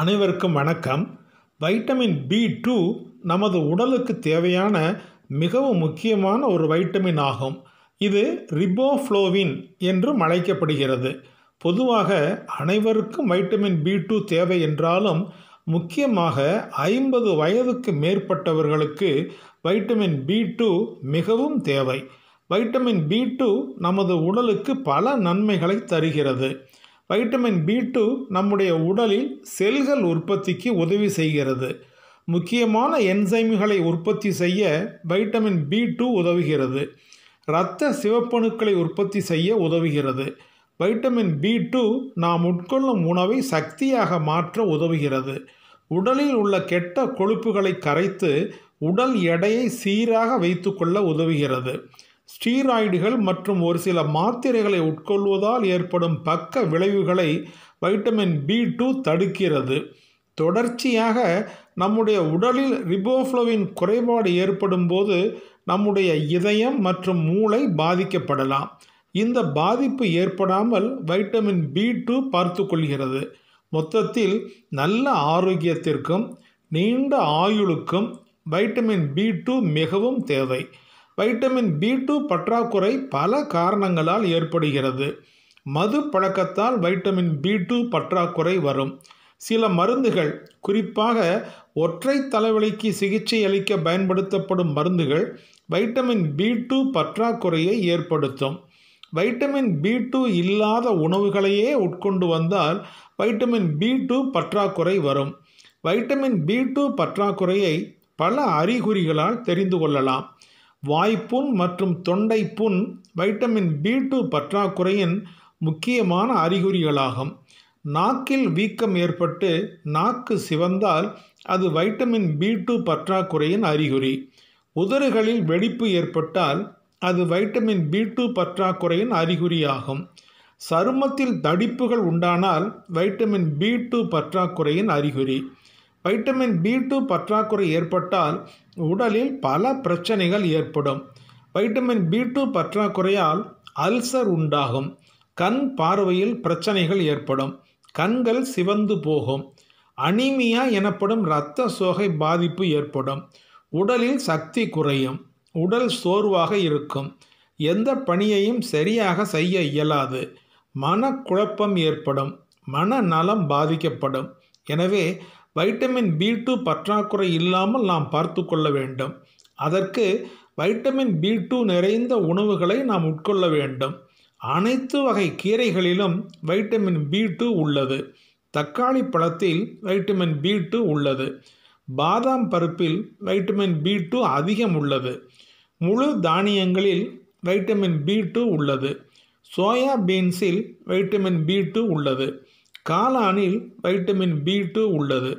அனைவருக்கும் வணக்கம் vitamin B two நமது உடலுக்கு தேவையான மிகவும் முக்கியமான ஒரு வைட்டமின் ஆகும் இது ரிபோஃப்ளோவின் என்றும் அழைக்கப்படுகிறது பொதுவாக அனைவருக்கும் வைட்டமின் பி டூ தேவை என்றாலும் முக்கியமாக ஐம்பது வயதுக்கு மேற்பட்டவர்களுக்கு வைட்டமின் பி டூ மிகவும் தேவை வைட்டமின் பி டூ நமது உடலுக்கு பல நன்மைகளை தருகிறது வைட்டமின் பி டூ நம்முடைய உடலில் செல்கள் உற்பத்திக்கு உதவி செய்கிறது முக்கியமான என்சைம்களை உற்பத்தி செய்ய வைட்டமின் பி டூ உதவுகிறது இரத்த சிவப்பணுக்களை உற்பத்தி செய்ய உதவுகிறது வைட்டமின் பி டூ நாம் உட்கொள்ளும் உணவை சக்தியாக மாற்ற உதவுகிறது உடலில் உள்ள கெட்ட கொழுப்புகளை கரைத்து உடல் எடையை சீராக வைத்துக்கொள்ள உதவுகிறது ஸ்டீராய்டுகள் மற்றும் ஒரு சில மாத்திரைகளை உட்கொள்வதால் ஏற்படும் பக்க விளைவுகளை வைட்டமின் பி டூ தடுக்கிறது தொடர்ச்சியாக நம்முடைய உடலில் ரிபோஃப்ளோவின் குறைபாடு ஏற்படும் போது நம்முடைய இதயம் மற்றும் மூளை பாதிக்கப்படலாம் இந்த பாதிப்பு ஏற்படாமல் வைட்டமின் பி டூ பார்த்து கொள்கிறது மொத்தத்தில் நல்ல ஆரோக்கியத்திற்கும் நீண்ட ஆயுளுக்கும் வைட்டமின் பி டூ மிகவும் தேவை வைட்டமின் பி டூ பற்றாக்குறை பல காரணங்களால் ஏற்படுகிறது மது பழக்கத்தால் வைட்டமின் பி டூ பற்றாக்குறை வரும் சில மருந்துகள் குறிப்பாக ஒற்றை தலைவலிக்கு சிகிச்சை அளிக்க பயன்படுத்தப்படும் மருந்துகள் வைட்டமின் பி டூ பற்றாக்குறையை ஏற்படுத்தும் வைட்டமின் பி டூ இல்லாத உணவுகளையே உட்கொண்டு வந்தால் வைட்டமின் பி டூ பற்றாக்குறை வரும் வைட்டமின் பி டூ பற்றாக்குறையை பல அறிகுறிகளால் தெரிந்து கொள்ளலாம் வாய்ப்புண் மற்றும் தொண்டை புண் வைட்டமின் பி டூ பற்றாக்குறையின் முக்கியமான அறிகுறிகளாகும் நாக்கில் வீக்கம் ஏற்பட்டு நாக்கு சிவந்தால் அது வைட்டமின் பி டூ பற்றாக்குறையின் அறிகுறி உதறுகளில் வெடிப்பு ஏற்பட்டால் அது வைட்டமின் பி டூ பற்றாக்குறையின் அறிகுறியாகும் சருமத்தில் தடிப்புகள் உண்டானால் வைட்டமின் பி டூ பற்றாக்குறையின் அறிகுறி வைட்டமின் பி டூ பற்றாக்குறை ஏற்பட்டால் உடலில் பல பிரச்சனைகள் ஏற்படும் வைட்டமின் பி டூ பற்றாக்குறையால் அல்சர் உண்டாகும் கண் பார்வையில் பிரச்சனைகள் ஏற்படும் கண்கள் சிவந்து போகும் அனிமியா எனப்படும் இரத்த சோகை பாதிப்பு ஏற்படும் உடலில் சக்தி குறையும் உடல் சோர்வாக இருக்கும் எந்த பணியையும் சரியாக செய்ய இயலாது மனக்குழப்பம் ஏற்படும் மனநலம் பாதிக்கப்படும் எனவே வைட்டமின் பி டூ பற்றாக்குறை இல்லாமல் நாம் பார்த்து கொள்ள வேண்டும் அதற்கு வைட்டமின் பி டூ நிறைந்த உணவுகளை நாம் உட்கொள்ள வேண்டும் அனைத்து வகை கீரைகளிலும் வைட்டமின் பி டூ உள்ளது தக்காளி பழத்தில் வைட்டமின் பி டூ உள்ளது பாதாம் பருப்பில் வைட்டமின் பி டூ அதிகம் உள்ளது முழு தானியங்களில் வைட்டமின் பி டூ உள்ளது சோயா பீன்ஸில் வைட்டமின் பி டூ உள்ளது காளானில் வைட்டமின் பி டூ உள்ளது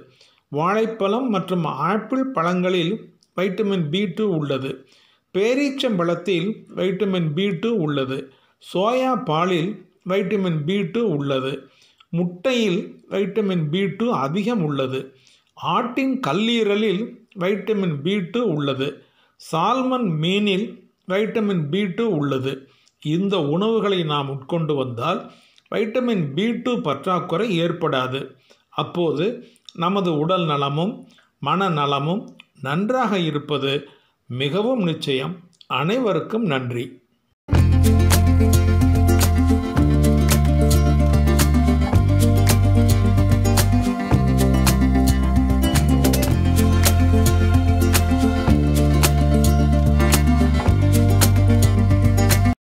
வாழைப்பழம் மற்றும் ஆப்பிள் பழங்களில் வைட்டமின் பி டூ உள்ளது பேரீச்சம்பழத்தில் வைட்டமின் பி டூ உள்ளது சோயா பாலில் வைட்டமின் பி டூ உள்ளது முட்டையில் வைட்டமின் பி டூ அதிகம் உள்ளது ஆட்டின் கல்லீரலில் வைட்டமின் பி டூ உள்ளது சால்மன் மீனில் வைட்டமின் பி டூ உள்ளது இந்த உணவுகளை நாம் உட்கொண்டு வந்தால் வைட்டமின் பி டூ பற்றாக்குறை ஏற்படாது அப்போது நமது உடல் நலமும் மன நலமும் நன்றாக இருப்பது மிகவும் நிச்சயம் அனைவருக்கும் நன்றி